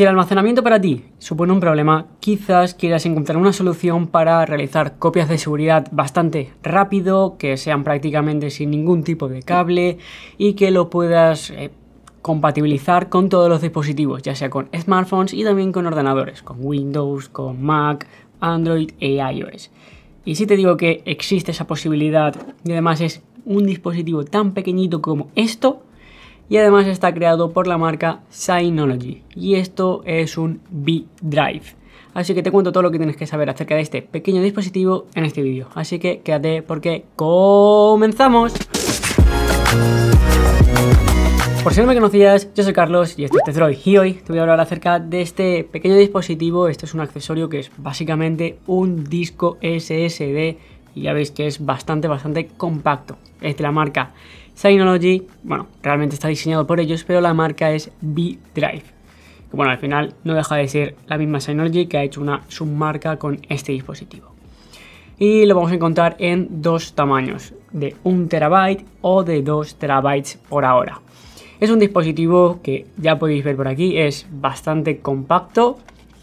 Si el almacenamiento para ti supone un problema, quizás quieras encontrar una solución para realizar copias de seguridad bastante rápido, que sean prácticamente sin ningún tipo de cable y que lo puedas eh, compatibilizar con todos los dispositivos, ya sea con smartphones y también con ordenadores, con Windows, con Mac, Android e iOS. Y si te digo que existe esa posibilidad y además es un dispositivo tan pequeñito como esto, y además está creado por la marca Synology y esto es un B-Drive. Así que te cuento todo lo que tienes que saber acerca de este pequeño dispositivo en este vídeo. Así que quédate porque comenzamos. Por si no me conocías, yo soy Carlos y este es Tetroid. y hoy te voy a hablar acerca de este pequeño dispositivo, este es un accesorio que es básicamente un disco SSD y ya veis que es bastante, bastante compacto, es de la marca Synology, bueno, realmente está diseñado por ellos, pero la marca es B-Drive. Bueno, al final no deja de ser la misma Synology que ha hecho una submarca con este dispositivo. Y lo vamos a encontrar en dos tamaños, de 1 terabyte o de 2 terabytes por ahora. Es un dispositivo que ya podéis ver por aquí, es bastante compacto,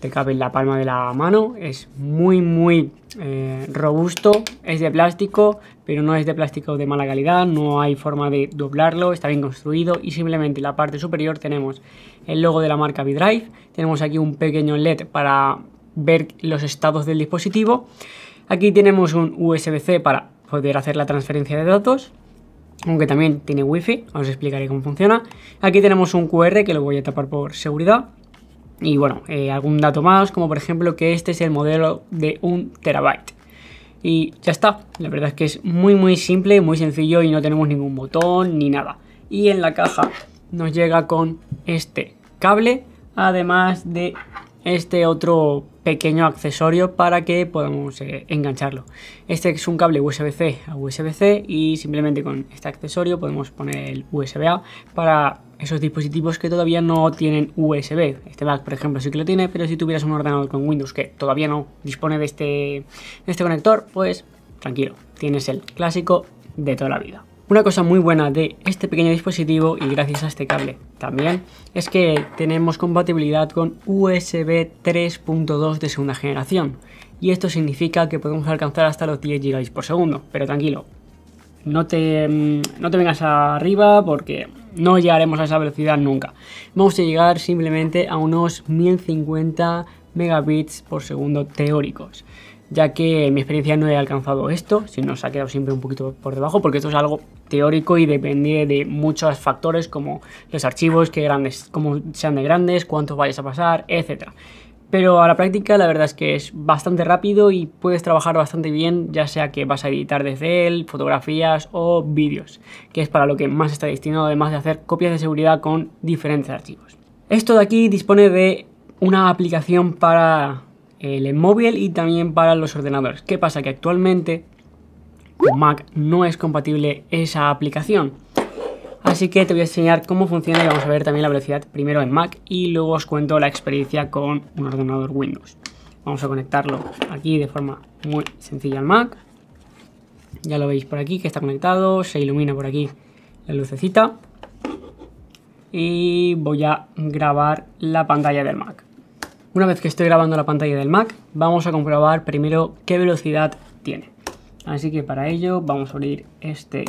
cabe en la palma de la mano. Es muy, muy eh, robusto. Es de plástico, pero no es de plástico de mala calidad. No hay forma de doblarlo. Está bien construido. Y simplemente en la parte superior tenemos el logo de la marca v Tenemos aquí un pequeño LED para ver los estados del dispositivo. Aquí tenemos un USB-C para poder hacer la transferencia de datos aunque también tiene wifi, os explicaré cómo funciona. Aquí tenemos un QR que lo voy a tapar por seguridad. Y bueno, eh, algún dato más, como por ejemplo que este es el modelo de un terabyte. Y ya está, la verdad es que es muy muy simple, muy sencillo y no tenemos ningún botón ni nada. Y en la caja nos llega con este cable, además de este otro pequeño accesorio para que podamos eh, engancharlo. Este es un cable USB-C a USB-C y simplemente con este accesorio podemos poner el USB-A para esos dispositivos que todavía no tienen USB. Este Mac, por ejemplo, sí que lo tiene, pero si tuvieras un ordenador con Windows que todavía no dispone de este, de este conector, pues tranquilo, tienes el clásico de toda la vida. Una cosa muy buena de este pequeño dispositivo y gracias a este cable también es que tenemos compatibilidad con USB 3.2 de segunda generación y esto significa que podemos alcanzar hasta los 10 GB por segundo, pero tranquilo, no te, mm, no te vengas arriba porque no llegaremos a esa velocidad nunca. Vamos a llegar simplemente a unos 1050 megabits por segundo teóricos ya que en mi experiencia no he alcanzado esto, sino se ha quedado siempre un poquito por debajo, porque esto es algo teórico y depende de muchos factores como los archivos, qué grandes, cómo sean de grandes, cuántos vayas a pasar, etc. Pero a la práctica la verdad es que es bastante rápido y puedes trabajar bastante bien, ya sea que vas a editar desde él, fotografías o vídeos, que es para lo que más está destinado, además de hacer copias de seguridad con diferentes archivos. Esto de aquí dispone de una aplicación para el móvil y también para los ordenadores. ¿Qué pasa? Que actualmente Mac no es compatible esa aplicación. Así que te voy a enseñar cómo funciona y vamos a ver también la velocidad primero en Mac y luego os cuento la experiencia con un ordenador Windows. Vamos a conectarlo aquí de forma muy sencilla al Mac. Ya lo veis por aquí que está conectado, se ilumina por aquí la lucecita. Y voy a grabar la pantalla del Mac. Una vez que estoy grabando la pantalla del Mac, vamos a comprobar primero qué velocidad tiene. Así que para ello vamos a abrir este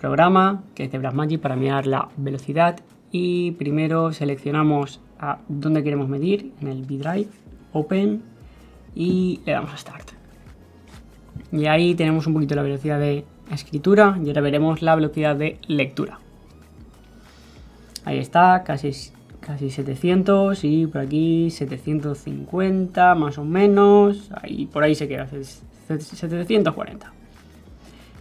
programa que es de Blackmagic para mirar la velocidad y primero seleccionamos a dónde queremos medir en el B-Drive, Open y le damos a Start. Y ahí tenemos un poquito la velocidad de escritura y ahora veremos la velocidad de lectura. Ahí está, casi, casi 700 y por aquí 750 más o menos, ahí por ahí se queda, 740.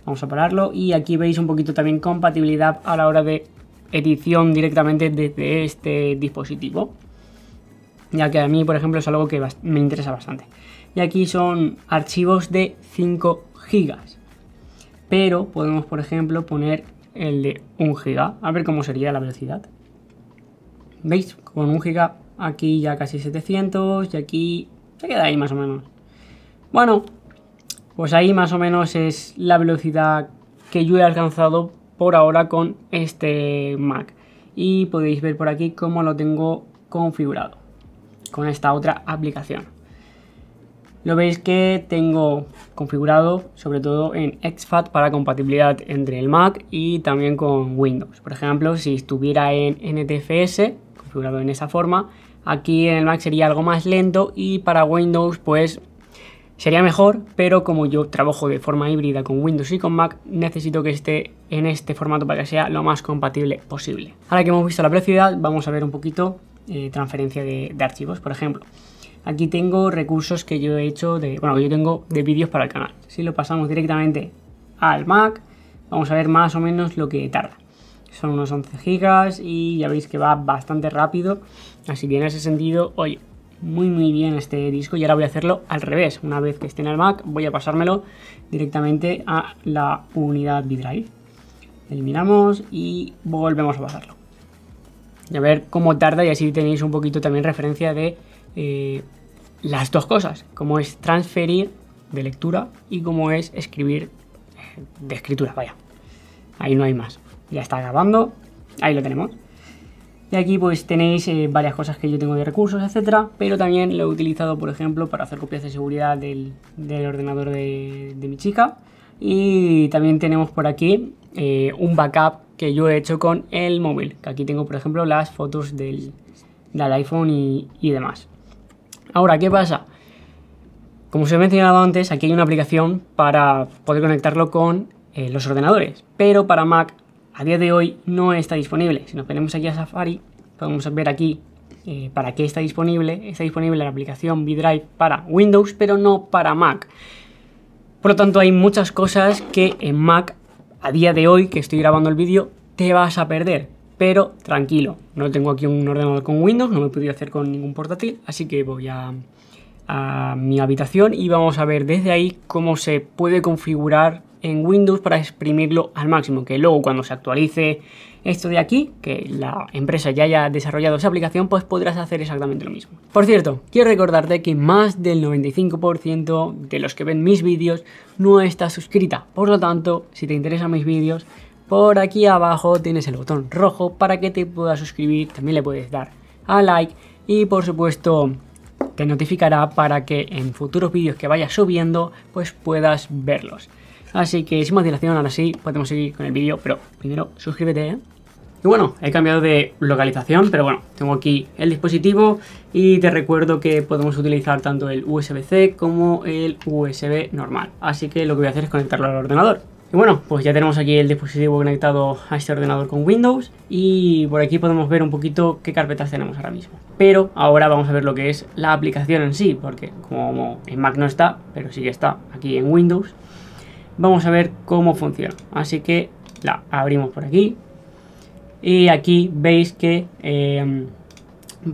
Vamos a pararlo y aquí veis un poquito también compatibilidad a la hora de edición directamente desde este dispositivo. Ya que a mí, por ejemplo, es algo que me interesa bastante. Y aquí son archivos de 5 gigas Pero podemos, por ejemplo, poner el de 1 giga, A ver cómo sería la velocidad. ¿Veis? Con 1 giga aquí ya casi 700 y aquí se queda ahí más o menos. Bueno, pues ahí más o menos es la velocidad que yo he alcanzado por ahora con este Mac. Y podéis ver por aquí cómo lo tengo configurado con esta otra aplicación. Lo veis que tengo configurado sobre todo en XFAT para compatibilidad entre el Mac y también con Windows. Por ejemplo, si estuviera en NTFS, configurado en esa forma, aquí en el Mac sería algo más lento y para Windows pues Sería mejor, pero como yo trabajo de forma híbrida con Windows y con Mac, necesito que esté en este formato para que sea lo más compatible posible. Ahora que hemos visto la velocidad, vamos a ver un poquito eh, transferencia de, archivos, por ejemplo. Aquí tengo recursos que yo he hecho de, bueno, yo tengo de vídeos para el canal. Si lo pasamos directamente al Mac, vamos a ver más o menos lo que tarda. Son unos 11 gigas y ya veis que va bastante rápido, así que en ese sentido, oye, muy muy bien este disco y ahora voy a hacerlo al revés. Una vez que esté en el Mac voy a pasármelo directamente a la unidad B-Drive. Eliminamos y volvemos a pasarlo. Y a ver cómo tarda y así tenéis un poquito también referencia de eh, las dos cosas. Cómo es transferir de lectura y cómo es escribir eh, de escritura, vaya. Ahí no hay más. Ya está grabando. Ahí lo tenemos. Y aquí pues tenéis eh, varias cosas que yo tengo de recursos, etcétera, pero también lo he utilizado, por ejemplo, para hacer copias de seguridad del, ordenador de, mi chica. Y también tenemos por aquí eh, un backup que yo he hecho con el móvil, que aquí tengo, por ejemplo, las fotos del, iPhone y, demás. Ahora, ¿qué pasa? Como os he mencionado antes, aquí hay una aplicación para poder conectarlo con eh, los ordenadores, pero para Mac a día de hoy no está disponible. Si nos ponemos aquí a Safari, podemos ver aquí eh, para qué está disponible. Está disponible la aplicación VDrive para Windows, pero no para Mac. Por lo tanto, hay muchas cosas que en Mac, a día de hoy que estoy grabando el vídeo, te vas a perder. Pero tranquilo, no tengo aquí un ordenador con Windows, no me he podido hacer con ningún portátil, así que voy a mi habitación y vamos a ver desde ahí cómo se puede configurar en Windows para exprimirlo al máximo, que luego cuando se actualice esto de aquí, que la empresa ya haya desarrollado esa aplicación, pues podrás hacer exactamente lo mismo. Por cierto, quiero recordarte que más del 95% de los que ven mis vídeos no está suscrita, por lo tanto, si te interesan mis vídeos, por aquí abajo tienes el botón rojo para que te puedas suscribir, también le puedes dar a like y por supuesto te notificará para que en futuros vídeos que vayas subiendo pues puedas verlos. Así que sin más dilación, ahora sí, podemos seguir con el vídeo, pero primero suscríbete, ¿eh? Y bueno, he cambiado de localización, pero bueno, tengo aquí el dispositivo y te recuerdo que podemos utilizar tanto el USB-C como el USB normal. Así que lo que voy a hacer es conectarlo al ordenador. Y bueno, pues ya tenemos aquí el dispositivo conectado a este ordenador con Windows y por aquí podemos ver un poquito qué carpetas tenemos ahora mismo. Pero ahora vamos a ver lo que es la aplicación en sí, porque como en Mac no está, pero sí que está aquí en Windows, vamos a ver cómo funciona. Así que la abrimos por aquí. Y aquí veis que em,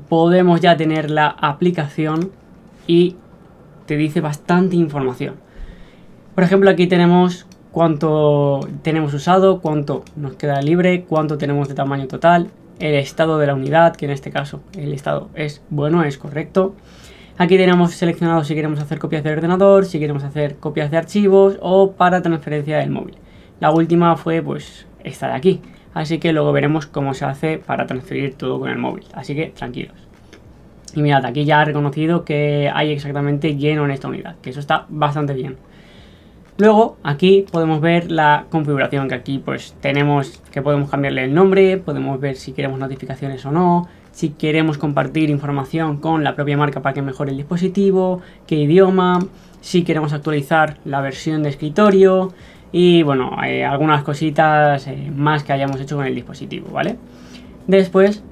podemos ya tener la aplicación y te dice bastante información. Por ejemplo, aquí tenemos cuánto tenemos usado, cuánto nos queda libre, cuánto tenemos de tamaño total, el estado de la unidad, que en este caso el estado es bueno, es correcto. Aquí tenemos seleccionado si queremos hacer copias de ordenador, si queremos hacer copias de archivos o para transferencia del móvil. La última fue pues esta de aquí, así que luego veremos cómo se hace para transferir todo con el móvil, así que tranquilos. Y mirad, aquí ya ha reconocido que hay exactamente lleno en esta unidad, que eso está bastante bien. Luego aquí podemos ver la configuración que aquí pues tenemos que podemos cambiarle el nombre, podemos ver si queremos notificaciones o no, si queremos compartir información con la propia marca para que mejore el dispositivo, qué idioma, si queremos actualizar la versión de escritorio y bueno, eh, algunas cositas eh, más que hayamos hecho con el dispositivo, ¿vale? Después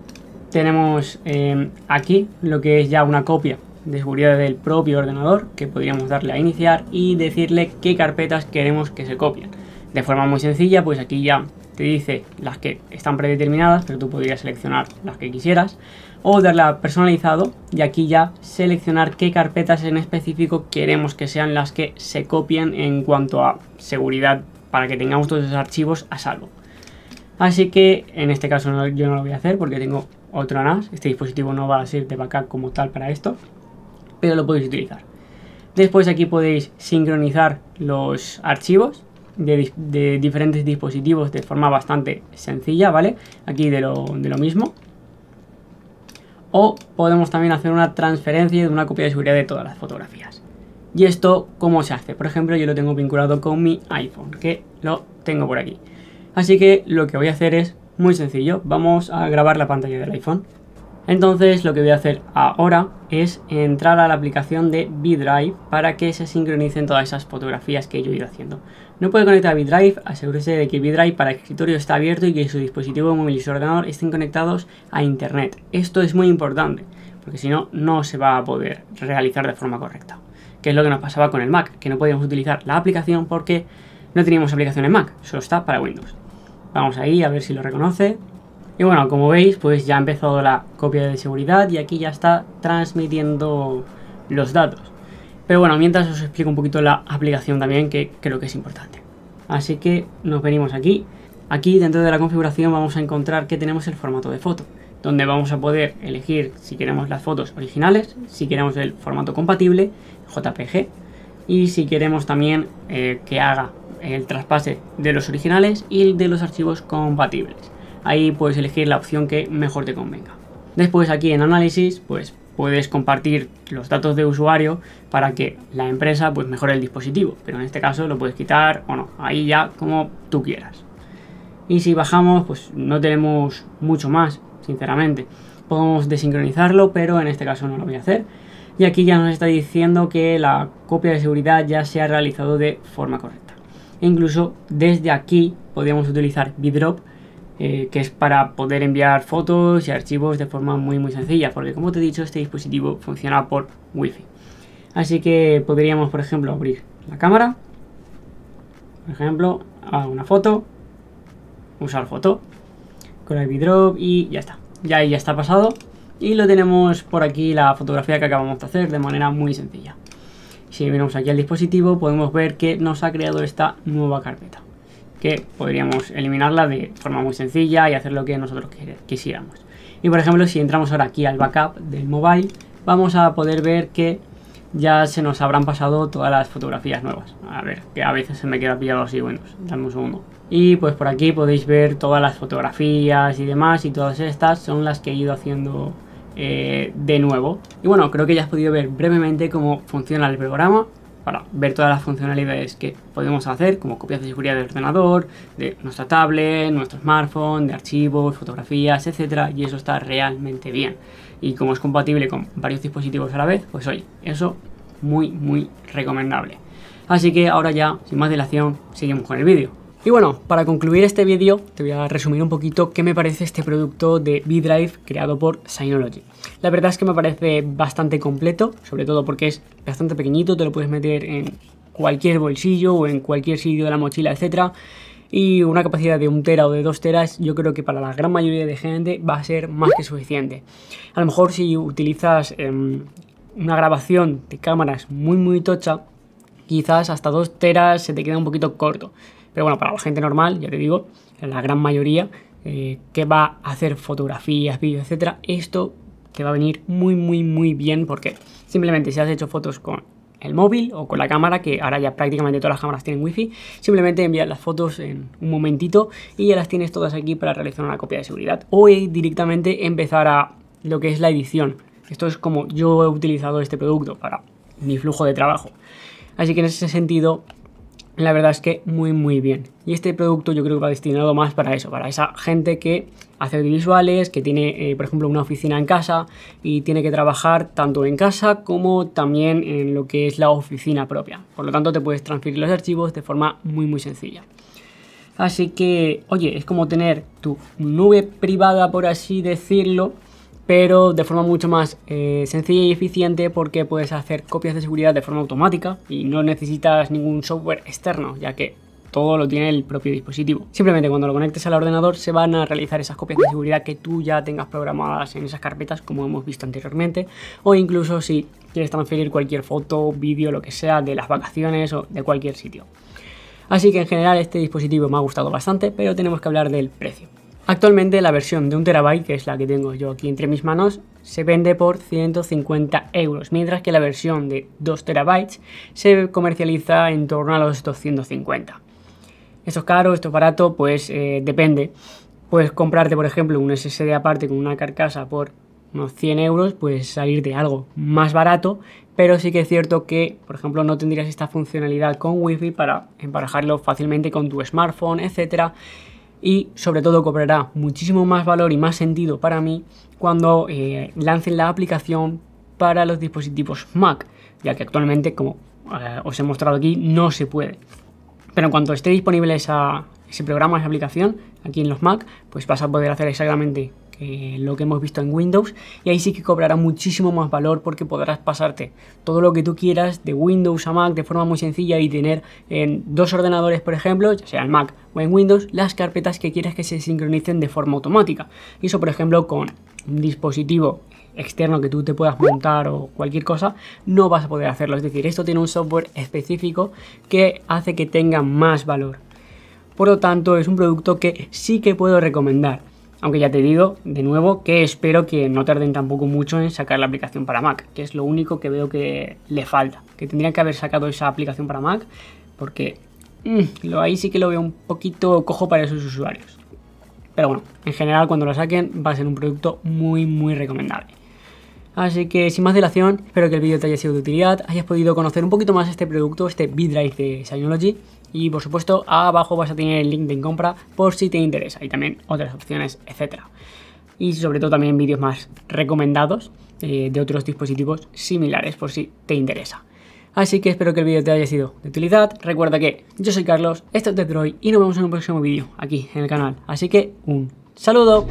tenemos eh, aquí lo que es ya una copia de seguridad del propio ordenador que podríamos darle a iniciar y decirle qué carpetas queremos que se copien. De forma muy sencilla, pues aquí ya te dice las que están predeterminadas, pero tú podrías seleccionar las que quisieras, o darle a personalizado y aquí ya seleccionar qué carpetas en específico queremos que sean las que se copian en cuanto a seguridad para que tengamos todos esos archivos a salvo. Así que en este caso yo no lo voy a hacer porque tengo otro NAS, este dispositivo no va a ser de backup como tal para esto, pero lo podéis utilizar. Después aquí podéis sincronizar los archivos de, diferentes dispositivos de forma bastante sencilla, ¿vale? Aquí de lo, de lo mismo. O podemos también hacer una transferencia de una copia de seguridad de todas las fotografías. ¿Y esto cómo se hace? Por ejemplo, yo lo tengo vinculado con mi iPhone, que lo tengo por aquí. Así que lo que voy a hacer es muy sencillo. Vamos a grabar la pantalla del iPhone. Entonces lo que voy a hacer ahora es entrar a la aplicación de b para que se sincronicen todas esas fotografías que yo he ido haciendo. No puede conectar a B-Drive, asegúrese de que B-Drive para escritorio está abierto y que su dispositivo móvil y su ordenador estén conectados a Internet. Esto es muy importante, porque si no, no se va a poder realizar de forma correcta, que es lo que nos pasaba con el Mac, que no podíamos utilizar la aplicación porque no teníamos aplicación en Mac, solo está para Windows. Vamos ahí a ver si lo reconoce. Y bueno, como veis, pues ya ha empezado la copia de seguridad y aquí ya está transmitiendo los datos. Pero bueno, mientras os explico un poquito la aplicación también, que creo que es importante. Así que nos venimos aquí. Aquí dentro de la configuración vamos a encontrar que tenemos el formato de foto, donde vamos a poder elegir si queremos las fotos originales, si queremos el formato compatible, JPG, y si queremos también eh, que haga el traspase de los originales y de los archivos compatibles. Ahí puedes elegir la opción que mejor te convenga. Después aquí en análisis, pues puedes compartir los datos de usuario para que la empresa pues mejore el dispositivo, pero en este caso lo puedes quitar o no, ahí ya como tú quieras. Y si bajamos, pues no tenemos mucho más, sinceramente. Podemos desincronizarlo, pero en este caso no lo voy a hacer. Y aquí ya nos está diciendo que la copia de seguridad ya se ha realizado de forma correcta. E incluso desde aquí podríamos utilizar Bidrop eh, que es para poder enviar fotos y archivos de forma muy muy sencilla, porque como te he dicho, este dispositivo funciona por Wi-Fi. Así que podríamos, por ejemplo, abrir la cámara, por ejemplo, hago una foto, usar foto, con el drop y ya está. Ya ahí ya está pasado y lo tenemos por aquí la fotografía que acabamos de hacer de manera muy sencilla. Si miramos aquí al dispositivo podemos ver que nos ha creado esta nueva carpeta que podríamos eliminarla de forma muy sencilla y hacer lo que nosotros quisiéramos. Y por ejemplo, si entramos ahora aquí al backup del mobile, vamos a poder ver que ya se nos habrán pasado todas las fotografías nuevas. A ver, que a veces se me queda pillado así, bueno, dame un segundo. Y pues por aquí podéis ver todas las fotografías y demás, y todas estas son las que he ido haciendo eh, de nuevo. Y bueno, creo que ya has podido ver brevemente cómo funciona el programa para ver todas las funcionalidades que podemos hacer, como copias de seguridad del ordenador, de nuestra tablet, nuestro smartphone, de archivos, fotografías, etcétera, y eso está realmente bien. Y como es compatible con varios dispositivos a la vez, pues oye, eso muy muy recomendable. Así que ahora ya, sin más dilación, seguimos con el vídeo. Y bueno, para concluir este vídeo te voy a resumir un poquito qué me parece este producto de B-Drive creado por Synology. La verdad es que me parece bastante completo, sobre todo porque es bastante pequeñito, te lo puedes meter en cualquier bolsillo o en cualquier sitio de la mochila, etc. y una capacidad de 1 tera o de 2 teras yo creo que para la gran mayoría de gente va a ser más que suficiente. A lo mejor si utilizas em, una grabación de cámaras muy muy tocha, quizás hasta 2 teras se te queda un poquito corto. Pero bueno, para la gente normal, ya te digo, la gran mayoría eh, que va a hacer fotografías, vídeos, etcétera, esto te va a venir muy, muy, muy bien porque simplemente si has hecho fotos con el móvil o con la cámara, que ahora ya prácticamente todas las cámaras tienen wifi, simplemente envías las fotos en un momentito y ya las tienes todas aquí para realizar una copia de seguridad. O eh, directamente empezar a lo que es la edición. Esto es como yo he utilizado este producto para mi flujo de trabajo. Así que en ese sentido la verdad es que muy muy bien. Y este producto yo creo que va destinado más para eso, para esa gente que hace audiovisuales, que tiene eh, por ejemplo una oficina en casa y tiene que trabajar tanto en casa como también en lo que es la oficina propia. Por lo tanto te puedes transferir los archivos de forma muy muy sencilla. Así que, oye, es como tener tu nube privada, por así decirlo, pero de forma mucho más eh, sencilla y eficiente porque puedes hacer copias de seguridad de forma automática y no necesitas ningún software externo, ya que todo lo tiene el propio dispositivo. Simplemente cuando lo conectes al ordenador se van a realizar esas copias de seguridad que tú ya tengas programadas en esas carpetas como hemos visto anteriormente o incluso si quieres transferir cualquier foto, vídeo, lo que sea de las vacaciones o de cualquier sitio. Así que en general este dispositivo me ha gustado bastante, pero tenemos que hablar del precio. Actualmente la versión de 1TB, que es la que tengo yo aquí entre mis manos, se vende por 150 euros, mientras que la versión de 2TB se comercializa en torno a los 250. Esto es caro, esto es barato, pues eh, depende. Puedes comprarte, por ejemplo, un SSD aparte con una carcasa por unos 100 euros, pues salir de algo más barato, pero sí que es cierto que, por ejemplo, no tendrías esta funcionalidad con Wi-Fi para emparejarlo fácilmente con tu smartphone, etcétera, y sobre todo cobrará muchísimo más valor y más sentido para mí cuando eh, lancen la aplicación para los dispositivos Mac, ya que actualmente, como eh, os he mostrado aquí, no se puede. Pero en cuanto esté disponible ese programa, esa aplicación, aquí en los Mac, pues vas a poder hacer exactamente eh, lo que hemos visto en Windows y ahí sí que cobrará muchísimo más valor porque podrás pasarte todo lo que tú quieras de Windows a Mac de forma muy sencilla y tener en dos ordenadores por ejemplo ya sea en Mac o en Windows las carpetas que quieras que se sincronicen de forma automática y eso por ejemplo con un dispositivo externo que tú te puedas montar o cualquier cosa, no vas a poder hacerlo. Es decir, esto tiene un software específico que hace que tenga más valor. Por lo tanto, es un producto que sí que puedo recomendar. Aunque ya te digo, de nuevo, que espero que no tarden tampoco mucho en sacar la aplicación para Mac, que es lo único que veo que le falta. Que tendrían que haber sacado esa aplicación para Mac, porque mm, lo, ahí sí que lo veo un poquito cojo para esos usuarios. Pero bueno, en general cuando lo saquen va a ser un producto muy muy recomendable. Así que sin más dilación, espero que el vídeo te haya sido de utilidad, hayas podido conocer un poquito más este producto, este B-Drive de Synology y por supuesto abajo vas a tener el link de compra por si te interesa y también otras opciones, etcétera. Y sobre todo también vídeos más recomendados eh, de otros dispositivos similares por si te interesa. Así que espero que el vídeo te haya sido de utilidad. Recuerda que yo soy Carlos, esto es Droid y nos vemos en un próximo vídeo aquí en el canal. Así que un saludo.